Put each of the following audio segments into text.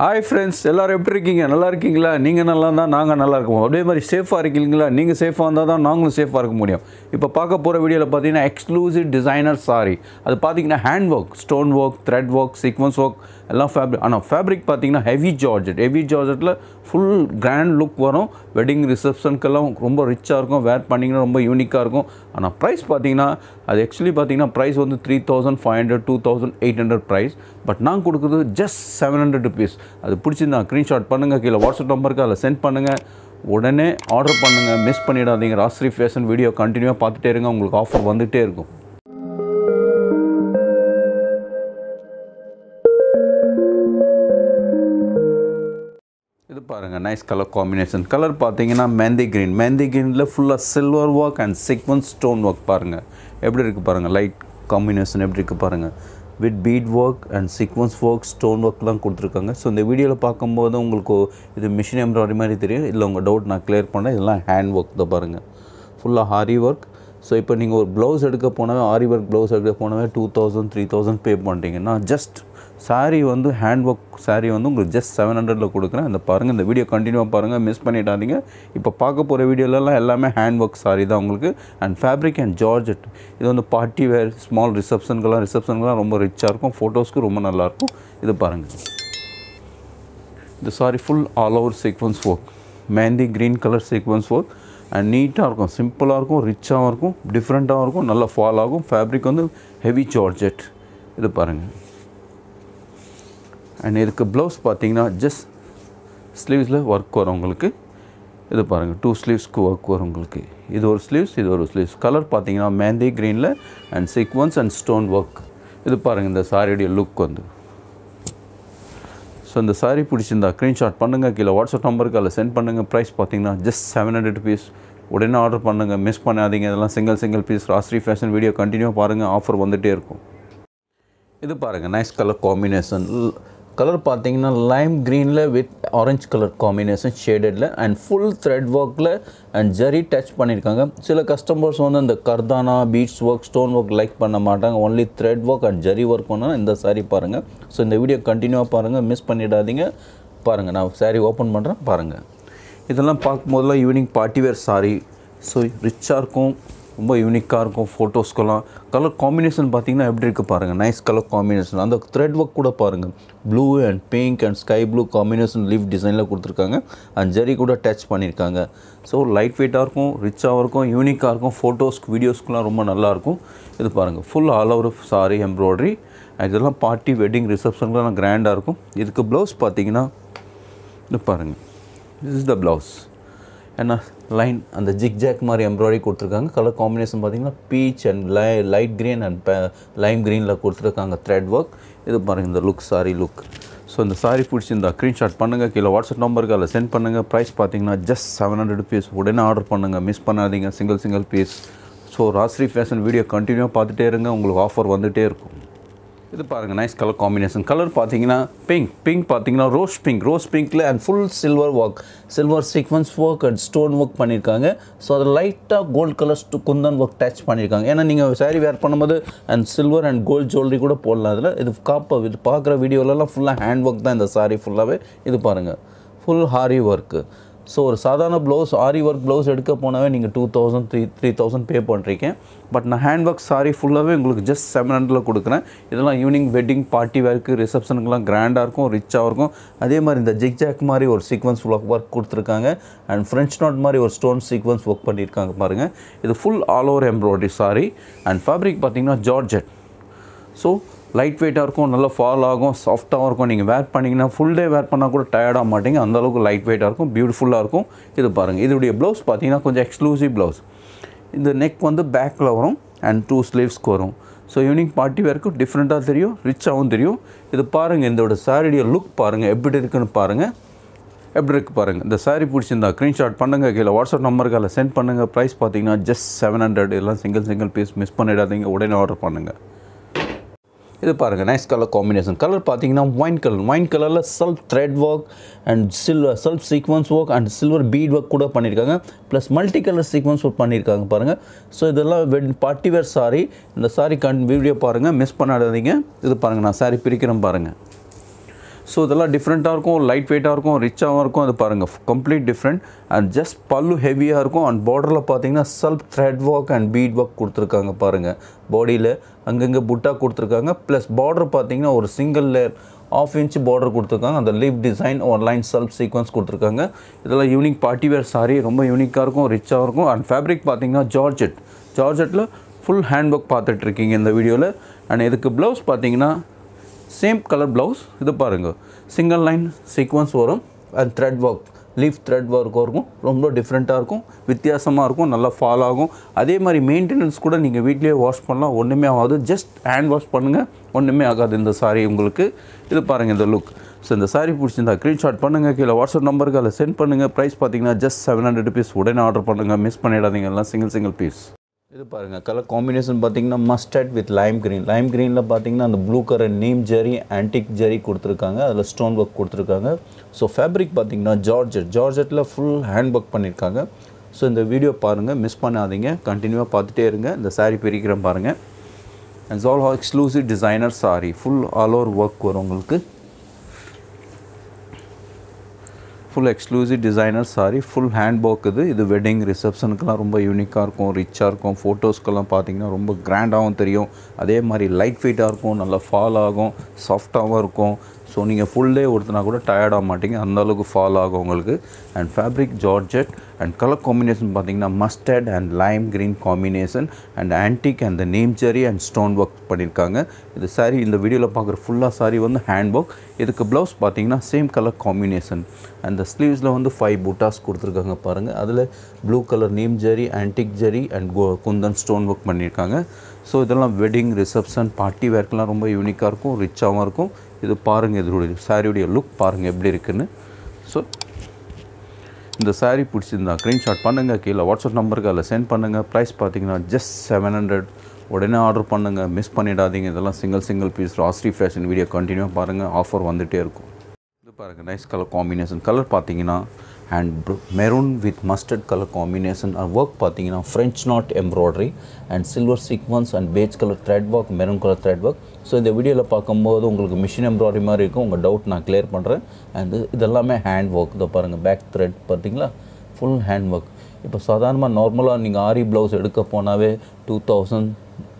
hi friends எல்லோரும் எப்படி இருக்கீங்க நல்லா இருக்கீங்களா நீங்கள் நல்லா இருந்தால் நாங்கள் நல்லா இருக்கோம் அதே மாதிரி சேஃபாக இருக்கீங்களா நீங்கள் சேஃபாக இருந்தால் தான் நாங்களும் சேஃபாக இருக்க முடியும் இப்போ பார்க்க போகிற வீடியோவில் பார்த்தீங்கன்னா எக்ஸ்க்ளூசிவ் டிசைனர் சாரி அது பார்த்தீங்கன்னா hand work stone work thread work sequins work எல்லாம் ஃபேப்ரிக் ஆனால் ஃபேப்ரிக் பார்த்தீங்கன்னா ஹெவி ஜார்ஜெட் ஹெவி ஜார்ஜெட்டில் ஃபுல் கிராண்ட் லுக் வரும் வெட்டிங் ரிசப்ஷனுக்கெல்லாம் ரொம்ப ரிச்சாக இருக்கும் வேர் பண்ணிங்கன்னா ரொம்ப யூனிக்காக இருக்கும் ஆனால் ப்ரைஸ் பார்த்தீங்கன்னா அது ஆக்சுவலி பார்த்தீங்கன்னா ப்ரைஸ் வந்து three thousand five hundred two thousand eight hundred price but நான் கொடுக்குறது ஜஸ்ட் செவன் ஹண்ட்ரட் ருபீஸ் அது பிடிச்சிருந்தா ஸ்க்ரீன்ஷாட் பண்ணுங்கள் கீழே வாட்ஸ்அப் நம்பருக்கு அதில் சென்ட் பண்ணுங்கள் உடனே ஆர்டர் பண்ணுங்கள் மிஸ் பண்ணிடாதீங்க ராஸ்ரி ஃபேஷன் வீடியோ கண்டினியூவாக பார்த்துட்டே இருங்க உங்களுக்கு ஆஃபர் வந்துகிட்டே இருக்கும் பாருங்கள் நைஸ் கலர் காம்பினேஷன் கலர் பார்த்தீங்கன்னா மெந்தி க்ரீன் மெந்தி க்ரீனில் ஃபுல்லாக silver work and sequence stone work பாருங்கள் எப்படி இருக்குது பாருங்கள் லைட் காம்பினேஷன் எப்படி இருக்குது பாருங்கள் with bead work and sequence work stone ஒர்க்லாம் கொடுத்துருக்காங்க ஸோ இந்த வீடியோவில் பார்க்கும்போது உங்களுக்கு இது மிஷின் எம்ப்ராய்டரி மாதிரி தெரியும் இல்லை உங்கள் டவுட் நான் கிளியர் பண்ணேன் இதெல்லாம் ஹேண்ட் ஒர்க் தான் பாருங்கள் ஃபுல்லாக ஹாரி ஒர்க் ஸோ இப்போ நீங்கள் ஒரு ப்ளவுஸ் எடுக்க போனவே ஆரி ஒர்க் ப்ளவுஸ் எடுக்க போனவே two thousand three thousand pay பண்ணுறீங்கன்னா ஜஸ்ட் சாரீ வந்து ஹேண்ட் ஒர்க் சாரீ வந்து உங்களுக்கு ஜஸ்ட் செவன் ஹண்ட்ரடில் கொடுக்குறேன் அந்த பாருங்கள் இந்த வீடியோ கண்டினியூவாக பாருங்கள் மிஸ் பண்ணிடாதீங்க இப்போ பார்க்க போகிற வீடியோலலாம் எல்லாமே ஹேண்ட் ஒர்க் சாரீ தான் உங்களுக்கு அண்ட் ஃபேப்ரிக் அண்ட் ஜார்ஜெட் இது வந்து பார்ட்டி வேர் ஸ்மால் ரிசப்ஷன்கெலாம் ரிசப்ஷன்கெலாம் ரொம்ப ரிச்சாக இருக்கும் ஃபோட்டோஸ்க்கு ரொம்ப நல்லாயிருக்கும் இது பாருங்கள் இந்த sari full all over sequence work mehndi green colour sequence work and நீட்டாக இருக்கும் சிம்பிளாக இருக்கும் ரிச்சாகவும் இருக்கும் டிஃப்ரெண்ட்டாகவும் இருக்கும் நல்லா ஃபால் ஆகும் ஃபேப்ரிக் வந்து ஹெவி சார்ஜெட் இது பாருங்கள் அண்ட் இதுக்கு ப்ளவுஸ் பார்த்தீங்கன்னா ஜஸ்ட் ஸ்லீவ்ஸில் ஒர்க் வரும் உங்களுக்கு இது பாருங்கள் டூ ஸ்லீவ்ஸ்க்கு ஒர்க் வரும் உங்களுக்கு இது ஒரு ஸ்லீவ்ஸ் இது ஒரு ஸ்லீவ்ஸ் கலர் பார்த்தீங்கன்னா மேந்தி க்ரீனில் and sequence and stone work இது பாருங்கள் இந்த சாரியுடைய லுக் வந்து ஸோ இந்த சாரி பிடிச்சிருந்தா ஸ்க்ரீன்ஷாட் பண்ணுங்கள் கீழே வாட்ஸ்அப் நம்பருக்கு அதில் சென்ட் பண்ணுங்கள் ப்ரைஸ் பார்த்தீங்கன்னா ஜஸ்ட் செவன் ஹண்ட்ரட் பீஸ் உடனே ஆர்டர் பண்ணுங்கள் மிஸ் பண்ணாதீங்க இதெல்லாம் single single piece Rastri fashion video continue பாருங்கள் ஆஃபர் வந்துகிட்டே இருக்கும் இது பாருங்கள் நைஸ் கலர் காம்பினேஷன் கலர் பார்த்தீங்கன்னா லைம் க்ரீனில் வித் ஆரஞ்சு கலர் காம்பினேஷன் ஷேடடில் அண்ட் ஃபுல் த்ரெட் ஒர்க்கில் அண்ட் ஜரி டச் பண்ணியிருக்காங்க சில கஸ்டமர்ஸ் வந்து இந்த kardana beads work stone work like பண்ண மாட்டாங்க only thread work and zari work பண்ணால் இந்த சாரி பாருங்கள் ஸோ இந்த வீடியோ கண்டினியூவாக பாருங்கள் மிஸ் பண்ணிடாதீங்க பாருங்கள் நான் சாரி ஓப்பன் பண்ணுறேன் பாருங்கள் இதெல்லாம் பார்க்கும்போதெல்லாம் evening party wear sari so ரிச்சாக இருக்கும் ரொம்ப யூனிக்காக இருக்கும் ஃபோட்டோஸ்க்கெல்லாம் கலர் காம்பினேஷன் பார்த்திங்கன்னா எப்படி இருக்குது பாருங்கள் நைஸ் கலர் காம்பினேஷன் அந்த த்ரெட் ஒர்க் கூட பாருங்கள் blue and pink and sky blue combination leaf டிசைனில் கொடுத்துருக்காங்க அண்ட் ஜெரி கூட டச் பண்ணியிருக்காங்க ஸோ லைட் வெயிட்டாக இருக்கும் ரிச்சாகவும் இருக்கும் யூனிக்காக இருக்கும் ஃபோட்டோஸ்க்கு வீடியோஸ்க்குலாம் ரொம்ப நல்லாயிருக்கும் இது பாருங்கள் full all over sari embroidery இதெல்லாம் பார்ட்டி வெட்டிங் ரிசப்ஷன்லாம் கிராண்டாக இருக்கும் இதுக்கு ப்ளவுஸ் பார்த்தீங்கன்னா இது பாருங்கள் இஸ் த ப்ளவுஸ் என்ன லைன் அந்த ஜிக் ஜாக் மாதிரி எம்ப்ராய்டரி கொடுத்துருக்காங்க கலர் காம்பினேஷன் பார்த்தீங்கன்னா பீச் அண்ட் லை லைட் க்ரீன் அண்ட் லைம் க்ரீனில் கொடுத்துருக்காங்க த்ரெட் ஒர்க் இது பாருங்கள் இந்த லுக் சாரி லுக் ஸோ இந்த சாரி பிடிச்சிருந்தா ஸ்க்ரீன்ஷாட் பண்ணுங்கள் கீழே வாட்ஸ்அப் நம்பருக்கு அதில் சென்ட் பண்ணுங்கள் ப்ரைஸ் பார்த்தீங்கன்னா ஜஸ்ட் செவன் ஹண்ட்ரட் பீஸ் உடனே ஆர்டர் பண்ணுங்கள் மிஸ் பண்ணாதீங்க single single piece so Rasri fashion video கண்டினியூவாக பார்த்துட்டே இருங்க உங்களுக்கு ஆஃபர் வந்துகிட்டே இருக்கும் இது பாருங்கள் நைஸ் கலர் காம்பினேஷன் கலர் பார்த்தீங்கன்னா பிங்க் பிங்க் பார்த்தீங்கன்னா ரோஸ் பிங்க் ரோஸ் பிங்க்கில் and full silver work silver sequence work and stone work பண்ணியிருக்காங்க ஸோ அதில் லைட்டாக gold colour kundan work touch பண்ணியிருக்காங்க ஏன்னா நீங்கள் சாரீ வேர் பண்ணும்போது and silver and gold jewellery கூட போடலாம் அதில் இது காப்பா இது பார்க்குற வீடியோலலாம் ஃபுல்லாக ஹேண்ட் ஒர்க் தான் இந்த சாரீ ஃபுல்லாகவே இது பாருங்கள் ஃபுல் ஹாரி ஒர்க்கு ஸோ ஒரு சாதாரண ப்ளவுஸ் ஆரி ஒர்க் ப்ளவுஸ் எடுக்க போனவே நீங்கள் two thousand three three thousand pay பண்ணுறீங்க பட் நான் ஹேண்ட் ஒர்க் சாரி ஃபுல்லாகவே உங்களுக்கு ஜஸ்ட் செவன் ஹண்ட்ரடில் கொடுக்குறேன் இதெல்லாம் ஈவினிங் வெட்டிங் பார்ட்டி வேர்க்கு ரிசப்ஷனுக்குலாம் கிராண்டாக இருக்கும் ரிச்சாக இருக்கும் அதே மாதிரி இந்த ஜிக் ஜாக் மாதிரி ஒரு சீக்வன்ஸ் ஒர்க் ஒர்க் கொடுத்துருக்காங்க அண்ட் ஃப்ரெஞ்ச் நாட் மாதிரி ஒரு ஸ்டோன் சீக்வன்ஸ் ஒர்க் பண்ணியிருக்காங்க பாருங்கள் இது full all over embroidery sari and fabric பார்த்திங்கன்னா ஜார்ஜெட் ஸோ லைட் வெயிட்டாக இருக்கும் நல்லா ஃபால் ஆகும் சாஃப்ட்டாகவும் இருக்கும் நீங்கள் வேர் பண்ணிங்கன்னா ஃபுல் டே வேர் பண்ணால் கூட டயர்டாக மாட்டேங்க அந்தளவுக்கு லைட் வெயிட்டாக இருக்கும் பியூட்டிஃபுல்லாக இருக்கும் இது பாருங்கள் இதோடைய ப்ளவுஸ் பார்த்தீங்கன்னா கொஞ்சம் எக்ஸ்க்ளூசிவ் ப்ளவுஸ் இந்த நெக் வந்து பேக்கில் வரும் அண்ட் டூ ஸ்லீவ்ஸ்க்கு வரும் ஸோ ஈவினிங் பார்ட்டி வேர்க்கும் டிஃப்ரெண்ட்டாக தெரியும் ரிச்சாகவும் தெரியும் இது பாருங்கள் இதோட சாரியுடைய லுக் பாருங்கள் எப்படி இருக்குன்னு பாருங்கள் எப்படி இருக்கு பாருங்கள் இந்த சாரீ பிடிச்சிருந்தா ஸ்க்ரீன்ஷாட் பண்ணுங்கள் கீழே வாட்ஸ்அப் நம்பருக்கு அதில் சென்ட் பண்ணுங்கள் ப்ரைஸ் பார்த்தீங்கன்னா ஜஸ்ட் செவன் ஹண்ட்ரட் எல்லாம் சிங்கிள் சிங்கிள் பீஸ் மிஸ் பண்ணிடாதீங்க உடனே ஆர்டர் பண்ணுங்கள் இது பாருங்கள் நைஸ் கலர் காம்பினேஷன் கலர் பார்த்தீங்கன்னா ஒயின் கலர் ஒயின் கலரில் self thread work and silver self sequence work and silver bead work கூட பண்ணியிருக்காங்க plus multi colour sequence work பண்ணியிருக்காங்க பாருங்கள் ஸோ இதெல்லாம் வெட் பார்ட்டி வேர் சாரி இந்த சாரி கண் வீடியோ பாருங்கள் மிஸ் பண்ணாடாதீங்க இது பாருங்கள் நான் சாரி பிரிக்கிறேன் பாருங்கள் ஸோ இதெல்லாம் டிஃப்ரெண்ட்டாக இருக்கும் லைட் வெயிட்டாக இருக்கும் ரிச்சாகவும் இருக்கும் அது பாருங்கள் கம்ப்ளீட் டிஃப்ரெண்ட் அண்ட் ஜஸ்ட் பல்லு ஹெவியாக இருக்கும் அண்ட் பார்டரில் பார்த்தீங்கன்னா self thread work and bead work கொடுத்துருக்காங்க பாருங்கள் பாடியில் அங்கங்கே புட்டாக கொடுத்துருக்காங்க ப்ளஸ் பார்டர் பார்த்தீங்கன்னா ஒரு single layer half inch border கொடுத்துருக்காங்க அந்த leaf design line self sequence கொடுத்துருக்காங்க இதெல்லாம் யூனிக் பார்ட்டி வேர் சாரி ரொம்ப யூனிக்காக இருக்கும் ரிச்சாக இருக்கும் அண்ட் ஃபேப்ரிக் பார்த்தீங்கன்னா ஜார்ஜெட் ஜார்ஜெட்டில் ஃபுல் ஹேண்ட் ஒர்க் பார்த்துட்ருக்கீங்க இந்த வீடியோவில் அண்ட் இதுக்கு ப்ளவுஸ் பார்த்தீங்கன்னா சேம் கலர் ப்ளவுஸ் இது பாருங்கள் சிங்கிள் லைன் சீக்வன்ஸ் வரும் and thread work leaf thread work இருக்கும் ரொம்ப டிஃப்ரெண்ட்டாக இருக்கும் வித்தியாசமாக இருக்கும் நல்லா ஃபால் ஆகும் அதே மாதிரி மெயின்டெனன்ஸ் கூட நீங்கள் வீட்லேயே வாஷ் பண்ணலாம் ஒன்றுமே ஆகாது ஜஸ்ட் ஹேண்ட் வாஷ் பண்ணுங்கள் ஒன்றுமே ஆகாது இந்த சாரீ உங்களுக்கு இது பாருங்கள் இந்த லுக் ஸோ இந்த சாரீ பிடிச்சிருந்தா ஸ்க்ரீன்ஷாட் பண்ணுங்கள் கீழே வாட்ஸ்அப் நம்பருக்கு அதில் சென்ட் பண்ணுங்கள் ப்ரைஸ் பார்த்தீங்கன்னா ஜஸ்ட் செவன் ஹண்ட்ரட் ருபீஸ் உடனே ஆர்டர் பண்ணுங்கள் மிஸ் பண்ணிடாதீங்க எல்லாம் சிங்கிள் சிங்கிள் பீஸ் இது பாருங்கள் கலர் காம்பினேஷன் பார்த்தீங்கன்னா mustard with lime green lime க்ரீனில் பார்த்தீங்கன்னா அந்த blue colour neem zari antique zari கொடுத்துருக்காங்க அதில் ஸ்டோன் ஒர்க் கொடுத்துருக்காங்க ஸோ ஃபேப்ரிக் பார்த்தீங்கன்னா ஜார்ஜெட் ஜார்ஜெட்டில் ஃபுல் ஹேண்ட் ஒர்க் பண்ணியிருக்காங்க ஸோ இந்த வீடியோ பாருங்கள் மிஸ் பண்ணாதீங்க கண்டினியூவாக பார்த்துட்டே இருங்க இந்த சாரீ பிரிக்கிறேன் பாருங்கள் and all exclusive designer sari full all over work வரும் உங்களுக்கு full exclusive designer sari full hand இது வெட்டிங் ரிசப்ஷனுக்குலாம் ரொம்ப யூனிக்காக இருக்கும் ரிச்சாக இருக்கும் ஃபோட்டோஸ்க்கெல்லாம் பார்த்தீங்கன்னா ரொம்ப கிராண்டாகவும் தெரியும் அதே மாதிரி லைட் வெயிட்டாக இருக்கும் நல்லா ஃபால் ஆகும் சாஃப்டாகவும் இருக்கும் ஸோ நீங்கள் ஃபுல் டே ஒருத்தனா கூட டயர்டாக மாட்டிங்க அந்தளவுக்கு ஃபாலோ ஆகும் உங்களுக்கு and fabric georgette and colour combination பார்த்தீங்கன்னா mustard and lime green combination and antique and the neem zari and stone work பண்ணியிருக்காங்க இது சாரி இந்த வீடியோவில் பார்க்குற ஃபுல்லாக சாரி வந்து ஹேண்ட் ஒர்க் இதுக்கு ப்ளவுஸ் பார்த்தீங்கன்னா same colour combination and the ஸ்லீவ்ஸில் வந்து ஃபைவ் பூட்டாஸ் கொடுத்துருக்காங்க பாருங்கள் அதில் blue colour neem zari antique zari and கோ குந்தன் ஸ்டோன் ஒர்க் பண்ணியிருக்காங்க ஸோ இதெல்லாம் வெட்டிங் ரிசப்ஷன் பார்ட்டி வேர்க்கெலாம் ரொம்ப யூனிக்காக இருக்கும் ரிச்சாகவும் இருக்கும் இது பாருங்கள் இதனுடைய சாரியுடைய லுக் பாருங்கள் எப்படி இருக்குதுன்னு ஸோ இந்த சாரி பிடிச்சிருந்தா ஸ்க்ரீன்ஷாட் பண்ணுங்கள் கீழே வாட்ஸ்அப் நம்பருக்கு அதில் சென்ட் பண்ணுங்கள் ப்ரைஸ் பார்த்தீங்கன்னா ஜஸ்ட் செவன் ஹண்ட்ரட் உடனே ஆர்டர் பண்ணுங்கள் மிஸ் பண்ணிடாதீங்க இதெல்லாம் single single piece Rastri fashion video கண்டினியூவாக பாருங்கள் ஆஃபர் வந்துகிட்டே இருக்கும் இது பாருங்கள் நைஸ் கலர் காம்பினேஷன் கலர் பார்த்தீங்கன்னா and maroon with mustard colour combination work பார்த்தீங்கன்னா French knot embroidery and silver sequence and beige colour thread work maroon colour thread work so இந்த வீடியோவில் பார்க்கும்போது உங்களுக்கு மிஷின் எம்ப்ராய்டரி மாதிரி இருக்கும் உங்கள் டவுட் நான் கிளியர் பண்ணுறேன் அண்ட் இதெல்லாமே ஹேண்ட் ஒர்க் இதை பாருங்கள் பேக் த்ரெட் பார்த்தீங்களா ஃபுல் ஹேண்ட் ஒர்க் இப்போ சாதாரணமாக நார்மலாக நீங்கள் ஆரி ப்ளவுஸ் எடுக்க போனாவே two thousand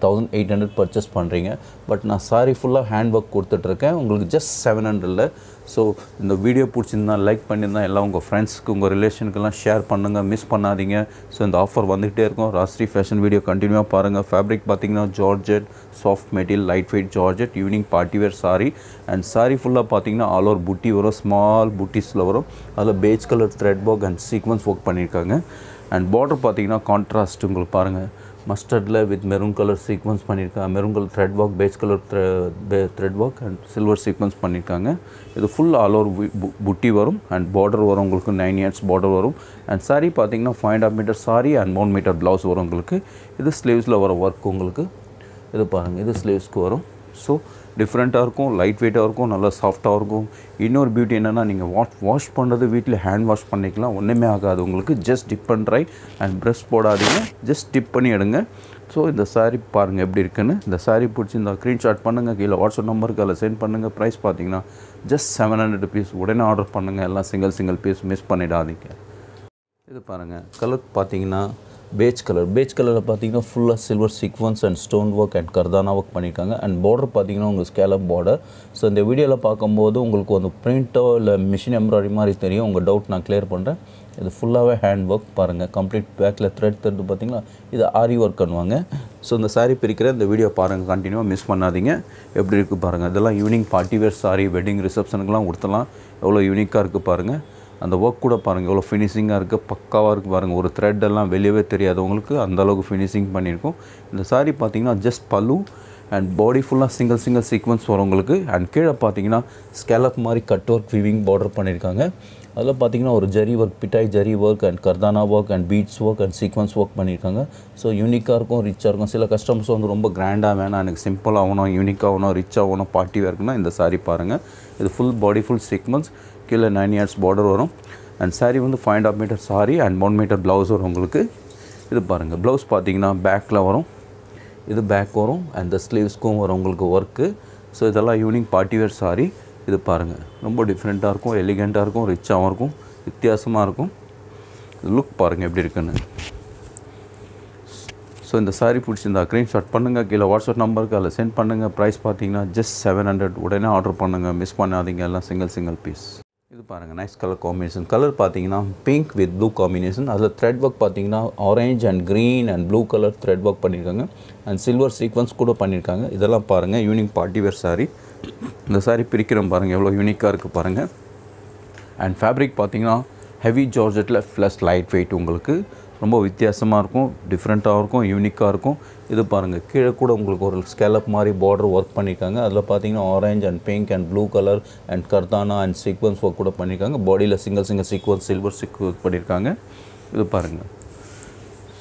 thousand eight hundred purchase பண்ணுறீங்க பட் நான் சாரி ஃபுல்லாக ஹேண்ட் ஒர்க் கொடுத்துட்ருக்கேன் உங்களுக்கு ஜஸ்ட் செவன் ஹண்ட்ரடில் ஸோ இந்த வீடியோ பிடிச்சிருந்தா லைக் பண்ணியிருந்தா எல்லாம் உங்கள் ஃப்ரெண்ட்ஸ்க்கு உங்கள் ரிலேஷனுக்கெல்லாம் ஷேர் பண்ணுங்கள் மிஸ் பண்ணாதீங்க ஸோ இந்த ஆஃபர் வந்துகிட்டே இருக்கும் ராஸ்ரி ஃபேஷன் வீடியோ கண்டினியூவாக பாருங்கள் ஃபேப்ரிக் பார்த்திங்கன்னா georgette soft material light weight georgette evening party wear sari and sari ஃபுல்லாக பார்த்தீங்கன்னா ஆல் ஓவர் புட்டி வரும் ஸ்மால் புட்டிஸில் வரும் அதில் beige colour thread work and sequence work பண்ணியிருக்காங்க அண்ட் பார்டர் பார்த்தீங்கன்னா கான்ட்ராஸ்ட் உங்களுக்கு பாருங்கள் மஸ்டர்டில் வித் மெரூன் கலர் சீக்வன்ஸ் பண்ணியிருக்காங்க maroon colour thread work base colour thread work and silver sequence பண்ணியிருக்காங்க இது ஃபுல் ஆல் ஓவர் புட்டி வரும் அண்ட் பார்டர் வரும் உங்களுக்கு நைன் இயர்ஸ் பார்டர் வரும் அண்ட் சாரி பார்த்தீங்கன்னா five half metre sari and மூணு மீட்டர் ப்ளவுஸ் வரும் உங்களுக்கு இது ஸ்லீவ்ஸில் வர ஒர்க் உங்களுக்கு இது பாருங்கள் இது ஸ்லீவ்ஸ்க்கு வரும் ஸோ டிஃப்ரெண்ட்டாக இருக்கும் லைட் வெயிட்டாக இருக்கும் நல்லா சாஃப்ட்டாக இருக்கும் இன்னொரு பியூட்டி என்னென்னா நீங்கள் வாஷ் வாஷ் பண்ணுறது வீட்டில் ஹேண்ட் வாஷ் பண்ணிக்கலாம் ஒன்றுமே ஆகாது உங்களுக்கு just dip and dry and brush போடாதீங்க ஜஸ்ட் டிப் பண்ணி எடுங்க ஸோ இந்த சாரி பாருங்கள் எப்படி இருக்குன்னு இந்த சாரி பிடிச்சி இந்த ஸ்க்ரீன்ஷாட் பண்ணுங்கள் கீழே வாட்ஸ்அப் நம்பருக்கு அதில் சென்ட் பண்ணுங்கள் ப்ரைஸ் பார்த்தீங்கன்னா ஜஸ்ட் செவன் ஹண்ட்ரட் பீஸ் உடனே ஆர்டர் பண்ணுங்கள் எல்லாம் சிங்கிள் சிங்கிள் பீஸ் மிஸ் பண்ணிடாதீங்க இது பாருங்கள் கலர் பார்த்தீங்கன்னா பேச் கலர் பேச் கலரில் பார்த்தீங்கன்னா ஃபுல்லாக silver sequence and stone work and kardana work பண்ணியிருக்காங்க அண்ட் பார்டர் பார்த்தீங்கன்னா உங்களுக்கு ஸ்கேலப் பார்டர் ஸோ இந்த வீடியோவில் பார்க்கும்போது உங்களுக்கு அந்த ப்ரிண்ட்டோ இல்லை மிஷின் எம்ப்ராய்டரி மாதிரி தெரியும் உங்கள் டவுட் நான் கிளியர் பண்ணுறேன் இது ஃபுல்லாகவே ஹேண்ட் ஒர்க் பாருங்கள் கம்ப்ளீட் பேக்கில் த்ரெட் தருது பார்த்தீங்களா இது ஆரி ஒர்க் பண்ணுவாங்க ஸோ இந்த சாரீ பிரிக்கிற இந்த வீடியோ பாருங்கள் கண்டினியூவாக மிஸ் பண்ணாதீங்க எப்படி இருக்குது பாருங்கள் இதெல்லாம் evening party wear sari wedding ரிசப்ஷனுக்குலாம் கொடுத்தலாம் எவ்வளோ யூனிக்காக இருக்குது பாருங்கள் அந்த ஒர்க் கூட பாருங்கள் எவ்வளோ ஃபினிஷிங்காக இருக்குது பக்காவாக இருக்குது பாருங்கள் ஒரு த்ரெட்டெல்லாம் வெளியவே தெரியாதவங்களுக்கு அந்தளவுக்கு ஃபினிஷிங் பண்ணியிருக்கோம் இந்த சாரி பார்த்திங்கன்னா ஜஸ்ட் பல்லு அண்ட் பாடி ஃபுல்லாக சிங்கிள் சிங்கிள் சீக்வன்ஸ் வரும் உங்களுக்கு அண்ட் கீழே பார்த்தீங்கன்னா ஸ்கேலப் மாதிரி கட் ஒர்க் விவிங் பார்டர் பண்ணியிருக்காங்க அதில் பார்த்தீங்கன்னா ஒரு ஜரி ஒர்க் பிட்டாய் zari work and kardana work and beads work and sequence work பண்ணியிருக்காங்க ஸோ யூனிக்காக இருக்கும் ரிச்சாக இருக்கும் சில கஸ்டமர்ஸ் வந்து ரொம்ப கிராண்டாக வேணாம் எனக்கு சிம்பிள் ஆகணும் யூனிக்காக ஆகணும் ரிச் ஆகணும் பார்ட்டி வேர்க்குனா இந்த சாரி பாருங்கள் இது ஃபுல் பாடி ஃபுல் சீக்வன்ஸ் கீழே நைன் இயர்ஸ் பார்டர் வரும் அண்ட் சாரி வந்து five and half metre sari and one metre blouse வரும் உங்களுக்கு இது பாருங்கள் ப்ளவுஸ் பார்த்தீங்கன்னா பேக்கில் வரும் இது பேக் வரும் அண்ட் இந்த ஸ்லீவ்ஸ்க்கும் வரும் உங்களுக்கு ஒர்க்கு ஸோ இதெல்லாம் ஈவினிங் பார்ட்டி வேர் சாரி இது பாருங்கள் ரொம்ப டிஃப்ரெண்ட்டாக இருக்கும் எலிகெண்ட்டாக இருக்கும் ரிச்சாகவும் இருக்கும் வித்தியாசமாக இருக்கும் லுக் பாருங்கள் எப்படி இருக்குன்னு ஸோ இந்த சாரீ பிடிச்சிருந்தா ஸ்க்ரீன்ஷாட் பண்ணுங்கள் கீழே வாட்ஸ்அப் நம்பருக்கு அதில் சென்ட் பண்ணுங்கள் ப்ரைஸ் பார்த்தீங்கன்னா ஜஸ்ட் செவன் ஹண்ட்ரட் உடனே ஆர்டர் பண்ணுங்கள் மிஸ் பண்ணாதீங்க எல்லாம் சிங்கிள் சிங்கிள் பீஸ் இது பாருங்கள் நைஸ் கலர் காம்பினேஷன் கலர் பார்த்தீங்கன்னா பிங்க் வித் ப்ளூ காம்பினேஷன் அதில் த்ரெட் ஒர்க் பார்த்தீங்கன்னா orange and green and blue colour thread work பண்ணியிருக்காங்க அண்ட் சில்வர் சீக்வன்ஸ் கூட பண்ணியிருக்காங்க இதெல்லாம் பாருங்கள் யூனிக் பார்ட்டி வேர் சாரீ இந்த சாரீ பிரிக்கிறோம் பாருங்கள் எவ்வளோ யூனிக்காக இருக்குது பாருங்கள் அண்ட் ஃபேப்ரிக் பார்த்தீங்கன்னா ஹெவி ஜார்ஜெட்டில் ப்ளஸ் லைட் வெயிட் உங்களுக்கு ரொம்ப வித்தியாசமாக இருக்கும் டிஃப்ரெண்ட்டாக இருக்கும் யூனிக்காக இருக்கும் இது பாருங்கள் கீழே கூட உங்களுக்கு ஒரு ஸ்கேலப் மாதிரி பார்டர் ஒர்க் பண்ணியிருக்காங்க அதில் பார்த்தீங்கன்னா orange and pink and blue colour and kardana and sequence work கூட பண்ணியிருக்காங்க பாடியில் சிங்கிள் சிங்கிள் சீக்வன்ஸ் சில்வர் சிக் ஒர்க் பண்ணியிருக்காங்க இது பாருங்கள்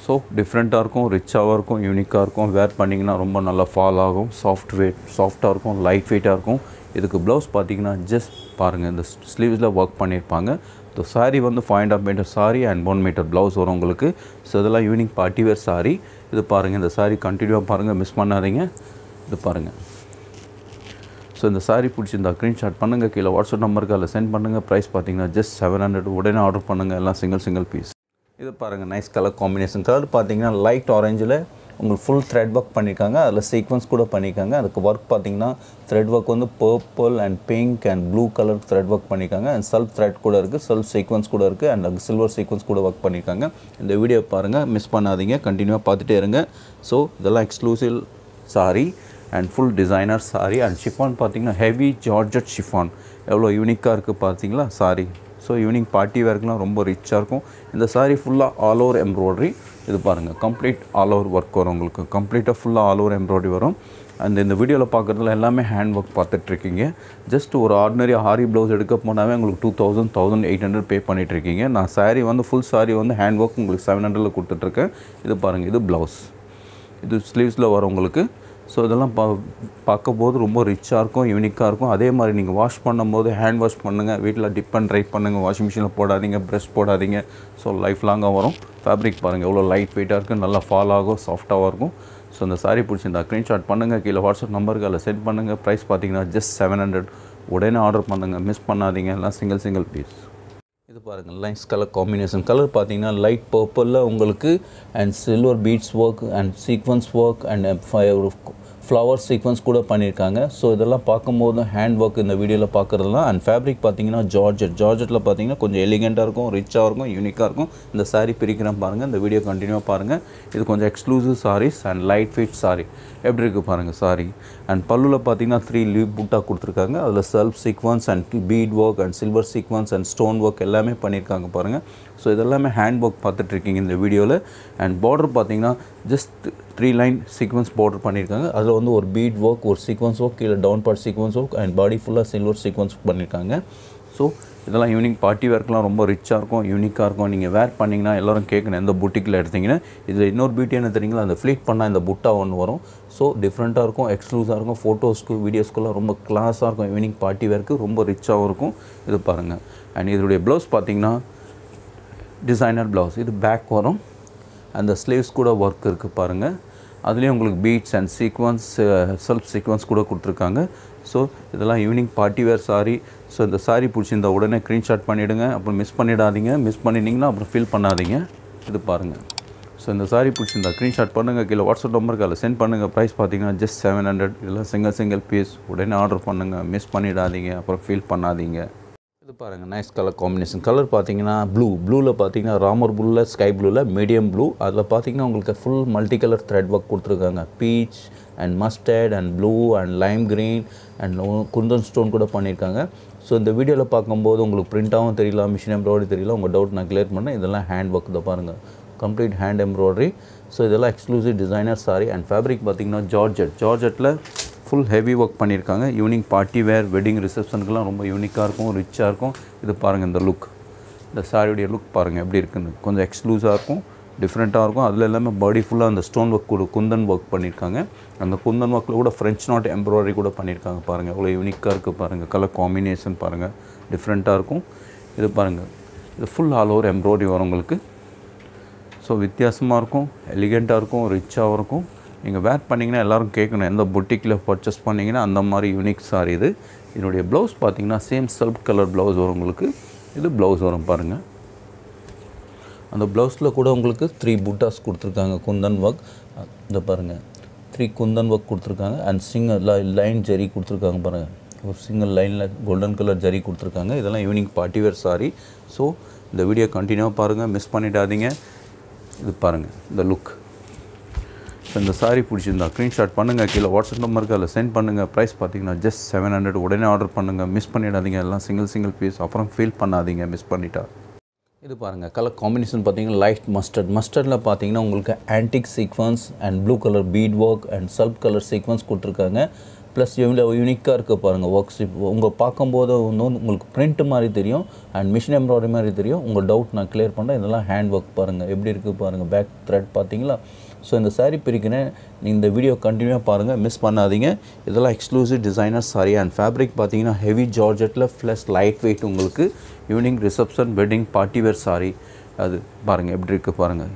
ஸோ டிஃப்ரெண்ட்டாக இருக்கும் ரிச்சாகவும் இருக்கும் யூனிக்காக இருக்கும் வேர் பண்ணிங்கன்னா ரொம்ப நல்லா ஃபால் ஆகும் சாஃப்ட் வெயிட் சாஃப்ட்டாக இருக்கும் லைட் வெயிட்டாக இருக்கும் இதுக்கு ப்ளவுஸ் பார்த்திங்கன்னா ஜஸ்ட் பாருங்கள் இந்த ஸ்லீவ்ஸில் ஒர்க் பண்ணியிருப்பாங்க ஸோ சாரீ வந்து and half metre sari and one metre blouse வரும் உங்களுக்கு ஸோ இதெல்லாம் ஈவினிங் பார்ட்டி வேர் சாரி இது பாருங்கள் இந்த சாரி கண்டினியூவாக பாருங்கள் மிஸ் பண்ணாதீங்க இது பாருங்கள் ஸோ இந்த சாரி பிடிச்சிருந்தா ஸ்க்ரீன்ஷாட் பண்ணுங்கள் கீழே வாட்ஸ்அப் நம்பருக்கு அதில் சென்ட் பண்ணுங்கள் ப்ரைஸ் பார்த்தீங்கன்னா ஜஸ்ட் செவன் ஹண்ட்ரட் உடனே ஆர்டர் பண்ணுங்கள் எல்லாம் சிங்கிள் சிங்கிள் பீஸ் இது பாருங்கள் நைஸ் கலர் காம்பினேஷன் கலர் பார்த்தீங்கன்னா லைட் ஆரஞ்சில் உங்களுக்கு ஃபுல் த்ரெட் ஒர்க் பண்ணியிருக்காங்க அதில் சீக்வன்ஸ் கூட பண்ணியிருக்காங்க அதுக்கு ஒர்க் பார்த்திங்கன்னா த்ரெட் ஒர்க் வந்து purple and pink and blue colour thread work பண்ணியிருக்காங்க அண்ட் செல்ஃப் த்ரெட் கூட இருக்குது செல்ஃப் சீக்வன்ஸ் கூட இருக்குது அண்ட் சில்வர் சீக்வன்ஸ் கூட ஒர்க் பண்ணியிருக்காங்க இந்த வீடியோ பாருங்கள் மிஸ் பண்ணாதீங்க கண்டினியூவாக பார்த்துட்டே இருங்க ஸோ இதெல்லாம் exclusive sari and full designer sari and chiffon பார்த்திங்கன்னா ஹெவி ஜார்ஜட் ஷிஃபான் எவ்வளோ யூனிக்காக இருக்குது பார்த்தீங்களா சாரி ஸோ ஈவினிங் பார்ட்டி வேர்க்குலாம் ரொம்ப ரிச்சாக இருக்கும் இந்த சாரி ஃபுல்லாக ஆல் ஓவர் எம்ப்ராய்டரி இது பாருங்கள் கம்ப்ளீட் ஆல் ஓவர் ஒர்க் வரும் உங்களுக்கு கம்ப்ளீட்டாக ஃபுல்லாக ஆல் ஓவர் எம்ப்ராய்டி வரும் அந்த இந்த வீடியோவில் பார்க்குறதுல எல்லாமே ஹேண்ட் ஒர்க் பார்த்துட்ருக்கீங்க ஜஸ்ட் ஒரு ஆர்டினரி ஆரி ப்ளவுஸ் எடுக்க போனாவே உங்களுக்கு two thousand thousand eight hundred pay பண்ணிகிட்ருக்கீங்க நான் சாரீ வந்து ஃபுல் சாரீ வந்து ஹேண்ட் ஒர்க் உங்களுக்கு செவன் ஹண்ட்ரடில் கொடுத்துட்ருக்கேன் இது பாருங்கள் இது ப்ளவுஸ் இது ஸ்லீவ்ஸில் வரும் உங்களுக்கு ஸோ இதெல்லாம் பா பார்க்கும்போது ரொம்ப ரிச்சாக இருக்கும் யூனிக்காக இருக்கும் அதே மாதிரி நீங்கள் வாஷ் பண்ணும்போது ஹேண்ட் வாஷ் பண்ணுங்கள் வீட்டில் டிப் அண்ட் ட்ரை பண்ணுங்கள் வாஷிங் மிஷினில் போடாதீங்க ப்ரெஷ் போடாதீங்க ஸோ லைஃப் லாங்காக வரும் ஃபேப்ரிக் பாருங்கள் எவ்வளோ லைட் வெயிட்டாக இருக்கும் நல்லா ஃபால் ஆகும் சாஃப்ட்டாகவும் இருக்கும் ஸோ அந்த சாரி பிடிச்சிருந்தா ஸ்க்ரீன்ஷாட் பண்ணுங்கள் கீழே வாட்ஸ்அப் நம்பருக்கு அதில் சென்ட் பண்ணுங்கள் ப்ரைஸ் பார்த்தீங்கன்னா ஜஸ்ட் செவன் ஹண்ட்ரட் உடனே ஆர்டர் பண்ணுங்கள் மிஸ் பண்ணாதீங்க எல்லாம் சிங்கிள் சிங்கிள் பீஸ் இது பாருங்கள் லைன்ஸ் கலர் காம்பினேஷன் கலர் பார்த்தீங்கன்னா லைட் பர்பிளில் உங்களுக்கு and silver beads work and sequence work and five flower sequins கூட பண்ணியிருக்காங்க ஸோ இதெல்லாம் பார்க்கும்போது ஹேண்ட் ஒர்க் இந்த வீடியோவில் பார்க்குறதுலாம் அண்ட் ஃபேப்ரிக் பார்த்தீங்கன்னா ஜார்ஜெட் ஜார்ஜெட்டில் பார்த்தீங்கன்னா கொஞ்சம் எலிகெண்ட்டாக இருக்கும் ரிச்சாக இருக்கும் யூனிக்காக இருக்கும் இந்த சாரீ பிரிக்கிறேன் பாருங்கள் இந்த வீடியோ கண்டினியூவாக பாருங்கள் இது கொஞ்சம் exclusive saris and light fit sari எப்படி இருக்குது பாருங்கள் சாரி அண்ட் பல்லுவில் பார்த்தீங்கன்னா த்ரீ லீவ் புட்டாக கொடுத்துருக்காங்க அதில் self sequins and bead work and silver sequence and stone work எல்லாமே பண்ணியிருக்காங்க பாருங்கள் ஸோ இதெல்லாமே ஹேண்ட் ஒர்க் பார்த்துட்ருக்கீங்க இந்த வீடியோவில் அண்ட் பார்டர் பார்த்தீங்கன்னா just three line sequins border பண்ணியிருக்காங்க அதில் வந்து ஒரு பீட் ஒர்க் ஒரு சீக்வன்ஸ் ஒர்க் கீழே down part sequins work and body ஃபுல்லாக சில்வர் சீக்வன்ஸ் பண்ணியிருக்காங்க ஸோ இதெல்லாம் ஈவினிங் பார்ட்டி வேர்க்கெலாம் ரொம்ப ரிச்சாக இருக்கும் யூனிக்காக இருக்கும் நீங்கள் வேர் பண்ணிங்கன்னா எல்லோரும் கேட்கணும் எந்த புட்டிக்கில் எடுத்திங்கன்னா இதில் இன்னொரு பியூட்டி என்ன தெரியுங்களா அந்த ஃப்ளீட் பண்ணால் இந்த புட்டா ஒன்று வரும் ஸோ டிஃப்ரெண்ட்டாக இருக்கும் எக்ஸ்க்ளூஸாக இருக்கும் ஃபோட்டோஸ்க்கு வீடியோஸ்க்குலாம் ரொம்ப கிளாஸாக இருக்கும் ஈவினிங் பார்ட்டி வேர்க்கு ரொம்ப ரிச்சாகவும் இருக்கும் இது பாருங்கள் அண்ட் இதனுடைய ப்ளவுஸ் பார்த்திங்கன்னா டிசைனர் ப்ளவுஸ் இது பேக் வரும் அந்த ஸ்லீவ்ஸ் கூட ஒர்க் இருக்குது பாருங்கள் அதுலேயும் உங்களுக்கு beads and sequins self sequence கூட கொடுத்துருக்காங்க ஸோ இதெல்லாம் evening party wear sari so இந்த சாரி பிடிச்சிருந்தா உடனே ஸ்க்ரீன்ஷாட் பண்ணிவிடுங்க அப்புறம் மிஸ் பண்ணிடாதீங்க மிஸ் பண்ணிட்டீங்கன்னா அப்புறம் ஃபீல் பண்ணாதீங்க இது பாருங்கள் ஸோ இந்த சாரி பிடிச்சிருந்தா ஸ்க்ரீன்ஷாட் பண்ணுங்கள் கீழே வாட்ஸ்அப் நம்பருக்கு அதில் சென்ட் பண்ணுங்கள் ப்ரைஸ் பார்த்தீங்கன்னா ஜஸ்ட் செவன் ஹண்ட்ரட் இதெல்லாம் சிங்கிள் சிங்கிள் பீஸ் உடனே ஆர்டர் பண்ணுங்கள் மிஸ் பண்ணிடாதீங்க அப்புறம் ஃபீல் பண்ணாதீங்க இது பாருங்கள் நைஸ் கலர் காம்பினேஷன் கலர் பார்த்தீங்கன்னா ப்ளூ ப்ளூவில் பார்த்தீங்கன்னா ராமர் ப்ளூவில் ஸ்கை ப்ளூவில் மீடியம் ப்ளூ அதில் பார்த்தீங்கன்னா உங்களுக்கு full multi colour thread work கொடுத்துருக்காங்க peach and mustard and blue and lime green and kundan stone கூட பண்ணியிருக்காங்க ஸோ இந்த வீடியோவில் பார்க்கும்போது உங்களுக்கு பிரிண்டாகவும் தெரியல மிஷின் எம்ப்ராய்டரி தெரியல உங்கள் டவுட் நான் கிளியர் பண்ணேன் இதெல்லாம் ஹேண்ட் ஒர்க் தான் பாருங்கள் கம்ப்ளீட் ஹேண்ட் எம்ப்ராய்டரி ஸோ இதெல்லாம் exclusive designer sari and fabric பார்த்திங்கன்னா ஜார்ஜெட் ஜார்ஜெட்டில் ஃபுல் ஹெவி ஒர்க் பண்ணியிருக்காங்க ஈவினிங் பார்ட்டி வேர் வெட்டிங் ரிசப்ஷனுக்குலாம் ரொம்ப யூனிக்காக இருக்கும் ரிச்சாக இருக்கும் இது பாருங்கள் இந்த லுக் இந்த சாரியுடைய லுக் பாருங்கள் எப்படி இருக்குன்னு கொஞ்சம் எக்ஸ்க்ளூஸாக இருக்கும் டிஃப்ரெண்ட்டாக இருக்கும் அதில் எல்லாமே பாடி ஃபுல்லாக அந்த ஸ்டோன் ஒர்க் கூட குந்தன் ஒர்க் பண்ணியிருக்காங்க அந்த குந்தன் ஒர்க்கில் கூட ஃப்ரெஞ்ச் நாட் எம்ப்ராய்டரி கூட பண்ணியிருக்காங்க பாருங்கள் அவ்வளோ யூனிக்காக இருக்குது பாருங்கள் கலர் காம்பினேஷன் பாருங்கள் டிஃப்ரெண்ட்டாக இருக்கும் இது பாருங்கள் இது ஃபுல் ஆல் ஓவர் எம்ப்ராய்டரி வரும் உங்களுக்கு ஸோ வித்தியாசமாக இருக்கும் எலிகெண்ட்டாக இருக்கும் ரிச்சாகவும் இருக்கும் நீங்கள் வேர் பண்ணிங்கன்னா எல்லோரும் கேட்கணும் எந்த புட்டிக்கில் பர்ச்சேஸ் பண்ணிங்கன்னா அந்த மாதிரி யூனிக் சாரி இது இதனுடைய ப்ளவுஸ் பார்த்தீங்கன்னா சேம் செல்ஃப் கலர் ப்ளவுஸ் வரும் உங்களுக்கு இது ப்ளவுஸ் வரும் பாருங்கள் அந்த ப்ளவுஸில் கூட உங்களுக்கு த்ரீ புட்டாஸ் கொடுத்துருக்காங்க குந்தன் ஒர்க் இந்த பாருங்கள் த்ரீ குந்தன் ஒர்க் கொடுத்துருக்காங்க அண்ட் சிங்கிள் லைன் ஜெரி கொடுத்துருக்காங்க பாருங்கள் ஒரு சிங்கிள் லைனில் கோல்டன் கலர் ஜெரி கொடுத்துருக்காங்க இதெல்லாம் evening party wear sari so இந்த வீடியோ கண்டினியூவாக பாருங்கள் மிஸ் பண்ணிடாதீங்க இது பாருங்கள் இந்த லுக் ஸோ இந்த சாரி பிடிச்சிருந்தா ஸ்க்ரீன்ஷாட் பண்ணுங்கள் கீழே வாட்ஸ்அப் நம்பருக்கு அதில் சென்ட் பண்ணுங்கள் ப்ரைஸ் பார்த்தீங்கன்னா ஜஸ்ட் செவன் ஹண்ட்ரட் உடனே ஆர்டர் பண்ணுங்கள் மிஸ் பண்ணிடாதீங்க எல்லாம் சிங்கிள் சிங்கிள் பீஸ் அப்புறம் ஃபீல் பண்ணாதீங்க மிஸ் பண்ணிட்டா இது பாருங்கள் கலர் காம்பினேஷன் பார்த்தீங்கன்னா லைட் மஸ்டர்ட் மஸ்டர்டில் பார்த்தீங்கன்னா உங்களுக்கு antique sequins and blue colour bead work and self colour sequence கொடுத்துருக்காங்க ப்ளஸ் எவ்வளோ யூனிக்காக இருக்குது பாருங்கள் ஒர்க்ஸ் உங்கள் பார்க்கும்போது வந்து உங்களுக்கு ப்ரிண்ட் மாதிரி தெரியும் அண்ட் மிஷின் எம்ப்ராய்டரி மாதிரி தெரியும் உங்கள் டவுட் நான் கிளியர் பண்ணுறேன் இதெல்லாம் ஹேண்ட் ஒர்க் பாருங்கள் எப்படி இருக்குது பாருங்கள் பேக் த்ரெட் பார்த்தீங்களா ஸோ இந்த சாரீ பிரிக்கிறேன் இந்த வீடியோ கண்டினியூவாக பாருங்கள் மிஸ் பண்ணாதீங்க இதெல்லாம் exclusive designer sari and fabric பார்த்தீங்கன்னா ஹெவி ஜார்ஜெட்டில் ப்ளஸ் லைட் வெயிட் உங்களுக்கு evening reception wedding party wear sari அது பாருங்கள் எப்படி இருக்குது பாருங்கள்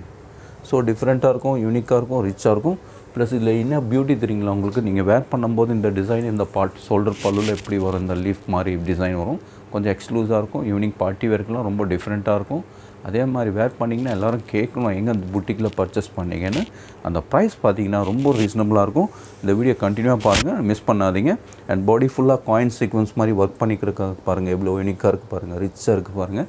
ஸோ டிஃப்ரெண்ட்டாக இருக்கும் யூனிக்காக இருக்கும் ரிச்சாக இருக்கும் ப்ளஸ் இதில் என்ன பியூட்டி தெரியுங்களா உங்களுக்கு நீங்கள் வேர் பண்ணும்போது இந்த டிசைன் இந்த பாட் ஷோல்டர் பல்லுவில் எப்படி வரும் இந்த லீஃப் மாதிரி டிசைன் வரும் கொஞ்சம் எக்ஸ்க்ளூஸாக இருக்கும் ஈவினிங் பார்ட்டி வேர்க்கெலாம் ரொம்ப டிஃப்ரெண்ட்டாக இருக்கும் அதே மாதிரி வேர் பண்ணிங்கன்னா எல்லோரும் கேட்கணும் எங்கே அந்த புட்டிக்கில் பர்ச்சேஸ் பண்ணிங்கன்னு அந்த ப்ரைஸ் பார்த்தீங்கன்னா ரொம்ப ரீசனபுளாக இருக்கும் இந்த வீடியோ கண்டினியூவாக பாருங்கள் மிஸ் பண்ணாதீங்க அண்ட் பாடி ஃபுல்லாக காயின் சீக்வன்ஸ் மாதிரி ஒர்க் பண்ணிக்கிறக்காக பாருங்கள் எவ்வளோ யூனிக்காக இருக்குது பாருங்கள் ரிச்சாக இருக்குது பாருங்கள்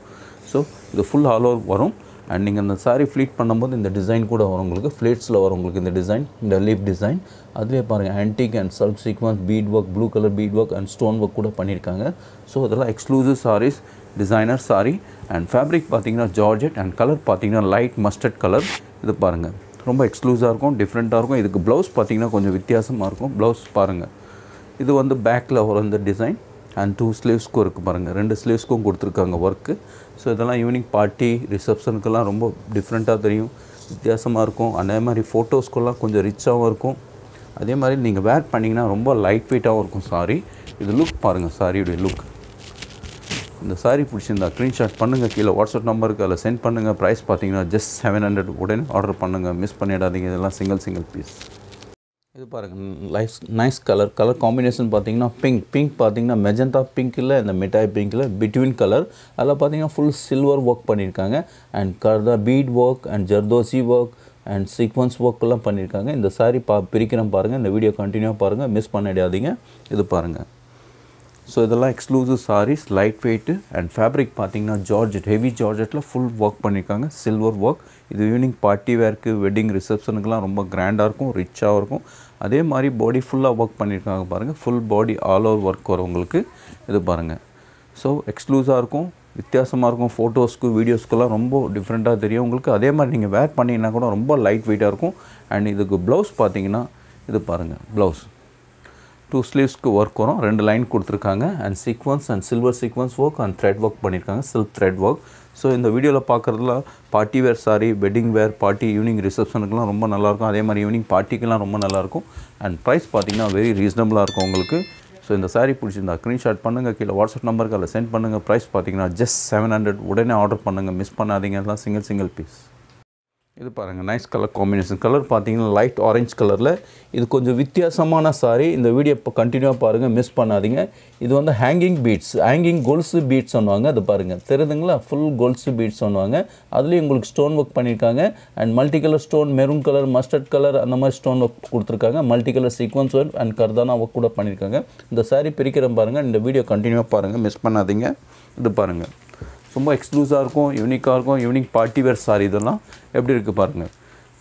ஸோ இது ஃபுல் ஆல் ஓவர் வரும் அண்ட் நீங்கள் அந்த சாரீ ஃப்ளீட் பண்ணும்போது இந்த டிசைன் கூட வரும் உங்களுக்கு ஃப்ளேட்ஸில் வரும் உங்களுக்கு இந்த டிசைன் இந்த லீஃப் டிசைன் அதுவே பாருங்கள் antique and self sequins bead work blue colour bead work and stone work கூட பண்ணியிருக்காங்க ஸோ அதெல்லாம் exclusive saris designer sari and fabric பார்த்தீங்கன்னா ஜார்ஜெட் அண்ட் கலர் பார்த்தீங்கன்னா லைட் மஸ்டர்ட் கலர் இது பாருங்கள் ரொம்ப எக்ஸ்க்ளூஸாக இருக்கும் டிஃப்ரெண்ட்டாக இருக்கும் இதுக்கு ப்ளவுஸ் பார்த்தீங்கன்னா கொஞ்சம் வித்தியாசமாக இருக்கும் ப்ளவுஸ் பாருங்கள் இது வந்து பேக்கில் வந்த டிசைன் அண்ட் டூ ஸ்லீவ்ஸ்க்கும் இருக்குது பாருங்கள் ரெண்டு ஸ்லீவ்ஸ்க்கும் கொடுத்துருக்காங்க ஒர்க்கு ஸோ இதெல்லாம் ஈவினிங் பார்ட்டி ரிசப்ஷனுக்கெல்லாம் ரொம்ப டிஃப்ரெண்ட்டாக தெரியும் வித்தியாசமாக இருக்கும் அதே மாதிரி ஃபோட்டோஸ்க்கெல்லாம் கொஞ்சம் ரிச்சாகவும் இருக்கும் அதே மாதிரி நீங்கள் வேர் பண்ணிங்கன்னா ரொம்ப லைட் வெயிட்டாகவும் இருக்கும் சாரி இது லுக் பாருங்கள் சாரியுடைய லுக் இந்த சாரி பிடிச்சிருந்தா ஸ்க்ரீன்ஷாட் பண்ணுங்கள் கீழே வாட்ஸ்அப் நம்பருக்கு அதில் சென்ட் பண்ணுங்கள் ப்ரைஸ் பார்த்தீங்கன்னா ஜஸ்ட் செவன் ஹண்ட்ரட் உடனே ஆர்டர் பண்ணுங்கள் மிஸ் பண்ணிடாதீங்க இதெல்லாம் சிங்கிள் சிங்கிள் பீஸ் இது பாருங்கள் லைஸ் நைஸ் கலர் கலர் காம்பினேஷன் பார்த்தீங்கன்னா பிங்க் பிங்க் பார்த்தீங்கன்னா மெஜந்தா பிங்க் இல்லை இந்த மிட்டாய் பிங்க்கில் பிட்வீன் கலர் அதில் பார்த்தீங்கன்னா ஃபுல் சில்வர் ஒர்க் பண்ணியிருக்காங்க அண்ட் கர்தா bead work and zardozi work and sequins ஒர்க்கெல்லாம் பண்ணியிருக்காங்க இந்த சாரி பா பிரிக்கிறேன் பாருங்கள் இந்த வீடியோ கண்டினியூவாக பாருங்கள் மிஸ் பண்ணிடாதீங்க இது பாருங்கள் ஸோ இதெல்லாம் exclusive saris light weight and fabric பார்த்தீங்கன்னா ஜார்ஜெட் ஹெவி ஜார்ஜெட்டில் ஃபுல் ஒர்க் பண்ணியிருக்காங்க சில்வர் ஒர்க் இது ஈவினிங் பார்ட்டி வேர்க்கு வெட்டிங் ரிசப்ஷனுக்குலாம் ரொம்ப கிராண்டாக இருக்கும் ரிச்சாக இருக்கும் அதே மாதிரி பாடி ஃபுல்லாக ஒர்க் பண்ணியிருக்காங்க பாருங்கள் full body all over work வரவங்களுக்கு இது பாருங்கள் ஸோ எக்ஸ்க்ளூஸாக இருக்கும் வித்தியாசமாக இருக்கும் ஃபோட்டோஸ்க்கு வீடியோஸ்க்குலாம் ரொம்ப டிஃப்ரெண்ட்டாக தெரியும் உங்களுக்கு அதே மாதிரி நீங்கள் வேர் பண்ணிங்கன்னா கூட ரொம்ப லைட் வெயிட்டாக இருக்கும் அண்ட் இதுக்கு ப்ளவுஸ் பார்த்தீங்கன்னா இது பாருங்கள் ப்ளவுஸ் டூ ஸ்லீவ்ஸ்க்கு ஒர்க் வரும் ரெண்டு லைன் கொடுத்துருக்காங்க and sequence and silver sequence work and thread work பண்ணியிருக்காங்க சில்க் த்ரெட் ஒர்க் ஸோ இந்த வீடியோவில் பார்க்குறதுல party wear sari wedding wear party evening ரிசப்ஷனுக்குலாம் ரொம்ப நல்லாயிருக்கும் அதே மாதிரி ஈவினிங் பார்ட்டிக்கெலாம் ரொம்ப நல்லாயிருக்கும் அண்ட் ப்ரைஸ் பார்த்திங்கன்னா வெரி ரீசனபுளாக இருக்கும் உங்களுக்கு ஸோ இந்த சாரீ பிடிச்சிருந்தா ஸ்க்ரீன்ஷாட் பண்ணுங்கள் கீழே வாட்ஸ்அப் நம்பருக்கு அதில் சென்ட் பண்ணுங்கள் ப்ரைஸ் பார்த்தீங்கன்னா ஜஸ்ட் செவன் ஹண்ட்ரட் உடனே ஆர்டர் பண்ணுங்கள் மிஸ் பண்ணாதீங்க எல்லாம் சிங்கிள் சிங்கிள் பீஸ் இது பாருங்கள் நைஸ் கலர் காம்பினேஷன் கலர் பார்த்தீங்கன்னா லைட் ஆரஞ்ச் கலரில் இது கொஞ்சம் வித்தியாசமான சாரி இந்த வீடியோ இப்போ கண்டினியூவாக பாருங்கள் மிஸ் பண்ணாதீங்க இது வந்து ஹேங்கிங் பீட்ஸ் ஹேங்கிங் கோல்ஸு பீட்ஸ் சொன்னாங்க அது பாருங்கள் தெரிதுங்களா ஃபுல் கோல்ஸு பீட்ஸ் சொன்னாங்க அதுலேயும் உங்களுக்கு ஸ்டோன் ஒர்க் பண்ணியிருக்காங்க and multi colour stone maroon colour mustard colour அந்த மாதிரி ஸ்டோன் ஒர்க் கொடுத்துருக்காங்க multi colour sequence work and kardana work கூட பண்ணியிருக்காங்க இந்த சாரி பிரிக்கிற பாருங்கள் இந்த வீடியோ கண்டினியூவாக பாருங்கள் மிஸ் பண்ணாதீங்க இது பாருங்கள் ரொம்ப எக்ஸ்க்ளூஸாக இருக்கும் யூனிக்காக இருக்கும் யூனிக் பார்ட்டி வேர் சாரி இதெல்லாம் எப்படி இருக்குது பாருங்கள்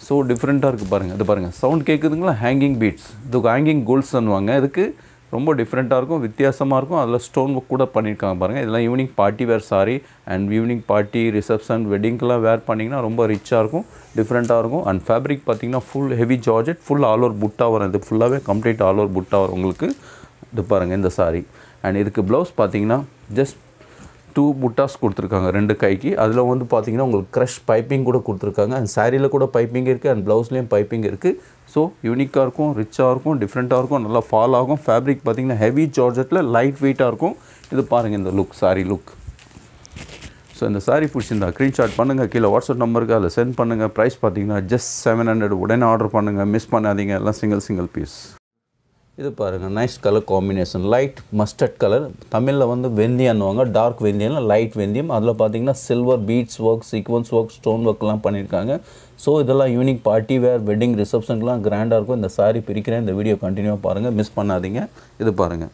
ஸோ டிஃப்ரெண்ட்டாக இருக்குது பாருங்கள் இது பாருங்கள் சவுண்ட் கேட்குதுங்களா ஹேங்கிங் பீட்ஸ் இது ஹேங்கிங் கோல்ஸ் சொல்லுவாங்க இதுக்கு ரொம்ப டிஃப்ரெண்ட்டாக இருக்கும் வித்தியாசமாக இருக்கும் அதில் ஸ்டோன் ஒர்க் கூட பண்ணியிருக்காங்க பாருங்கள் இதெல்லாம் evening party wear sari and evening party reception வெட்டிங்கெலாம் வேர் பண்ணிங்கன்னா ரொம்ப ரிச்சாக இருக்கும் டிஃப்ரெண்ட்டாக இருக்கும் அண்ட் ஃபேப்ரிக் பார்த்திங்கன்னா full heavy georgette full all over புட்டாக வரும் இது ஃபுல்லாகவே கம்ப்ளீட் ஆல் ஓவர் புட்டாக வரும் உங்களுக்கு இது பாருங்கள் இந்த சாரி அண்ட் இதுக்கு ப்ளவுஸ் பார்த்திங்கன்னா ஜஸ்ட் டூ புட்டாஸ் கொடுத்துருக்காங்க ரெண்டு கைக்கு அதில் வந்து பார்த்தீங்கன்னா உங்களுக்கு க்ரஷ் பைப்பிங் கூட கொடுத்துருக்காங்க அண்ட் சாரியில் கூட பைப்பிங் இருக்குது அண்ட் ப்ளவுஸ்லேயும் பைப்பிங் இருக்குது ஸோ யூனிக்காக இருக்கும் ரிச்சாக இருக்கும் டிஃப்ரெண்ட்டாக இருக்கும் நல்லா ஃபால் ஆகும் ஃபேப்ரிக் பார்த்திங்கன்னா ஹெவி ஜார்ஜெட்டில் லைட் வெயிட்டாக இருக்கும் இது பாருங்கள் இந்த லுக் சாரி லுக் ஸோ இந்த சாரி பிடிச்சிருந்தா ஸ்க்ரீன்ஷாட் பண்ணுங்கள் கீழே வாட்ஸ்அப் நம்பருக்கு அதில் சென்ட் பண்ணுங்கள் ப்ரைஸ் பார்த்தீங்கன்னா ஜஸ்ட் செவன் ஹண்ட்ரட் உடனே ஆர்டர் பண்ணுங்கள் மிஸ் பண்ணாதீங்க எல்லாம் சிங்கிள் சிங்கிள் பீஸ் இது பாருங்கள் nice colour combination light mustard colour தமிழில் வந்து வெந்தியன்னுவாங்க டார்க் வெந்தியம்னா லைட் வெந்தியம் அதில் பார்த்தீங்கன்னா silver beads work sequins work stone ஒர்க்லாம் பண்ணியிருக்காங்க ஸோ இதெல்லாம் யூனிக் பார்ட்டி வேர் வெட்டிங் ரிசப்ஷனுக்குலாம் கிராண்டாக இருக்கும் இந்த சாரீ பிரிக்கிறேன் இந்த வீடியோ கண்டினியூவாக பாருங்கள் மிஸ் பண்ணாதீங்க இது பாருங்கள்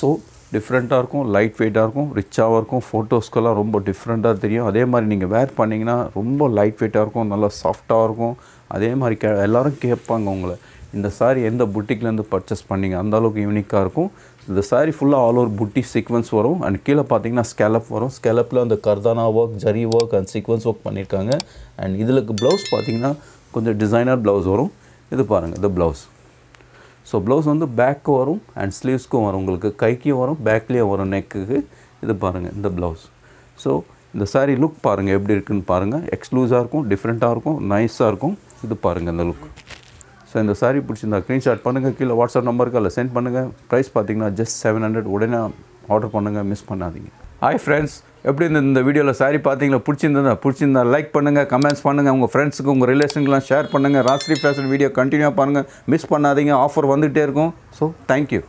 ஸோ டிஃப்ரெண்ட்டாக இருக்கும் லைட் வெயிட்டாக இருக்கும் ரிச்சாகவும் இருக்கும் ஃபோட்டோஸ்க்கெல்லாம் ரொம்ப டிஃப்ரெண்ட்டாக தெரியும் அதே மாதிரி நீங்கள் வேர் பண்ணிங்கன்னா ரொம்ப லைட் வெயிட்டாக இருக்கும் நல்லா சாஃப்டாக இருக்கும் அதே மாதிரி கே எல்லோரும் கேட்பாங்க உங்களை இந்த சாரீ எந்த புட்டிக்லேருந்து பர்ச்சேஸ் பண்ணிங்க அந்தளவுக்கு யூனிக்காக இருக்கும் இந்த சாரீ ஃபுல்லாக ஆல் ஓவர் புட்டி சீக்வன்ஸ் வரும் அண்ட் கீழே பார்த்தீங்கன்னா ஸ்கேலப் வரும் ஸ்கேலப்பில் அந்த kardana work zari work and sequence work பண்ணியிருக்காங்க அண்ட் இதில் ப்ளவுஸ் பார்த்தீங்கன்னா கொஞ்சம் டிசைனர் ப்ளவுஸ் வரும் இது பாருங்கள் இந்த ப்ளவுஸ் ஸோ ப்ளவுஸ் வந்து பேக்கு வரும் அண்ட் ஸ்லீவ்ஸ்க்கும் வரும் உங்களுக்கு கைக்கும் வரும் பேக்லேயும் வரும் நெக்குக்கு இது பாருங்கள் இந்த ப்ளவுஸ் ஸோ இந்த சாரீ லுக் பாருங்கள் எப்படி இருக்குன்னு பாருங்கள் எக்ஸ்க்ளூஸாக இருக்கும் டிஃப்ரெண்ட்டாக இருக்கும் நைஸாக இருக்கும் இது பாருங்கள் இந்த லுக் ஸோ இந்த சாரி பிடிச்சிருந்தா ஸ்க்ரீன்ஷாட் பண்ணுங்கள் கீழே வாட்ஸ்அப் நம்பருக்கு அதில் சென்ட் பண்ணுங்கள் ப்ரைஸ் பார்த்தீங்கன்னா ஜஸ்ட் செவன் ஹண்ட்ரட் உடனே ஆர்டர் பண்ணுங்கள் மிஸ் பண்ணாதீங்க ஹாய் ஃப்ரெண்ட்ஸ் எப்படி இந்த இந்த வீடியோவில் சாரி பார்த்தீங்களா பிடிச்சிருந்தா பிடிச்சிருந்தா லைக் பண்ணுங்கள் கமெண்ட்ஸ் பண்ணுங்கள் உங்கள் ஃப்ரெண்ட்ஸுக்கு உங்கள் ரிலேஷனுக்குலாம் ஷேர் பண்ணுங்கள் ராஸ்ரி ஃபேஷன் வீடியோ கண்டினியூ பாருங்கள் மிஸ் பண்ணாதீங்க ஆஃபர் வந்துகிட்டே இருக்கும் ஸோ தேங்க்யூ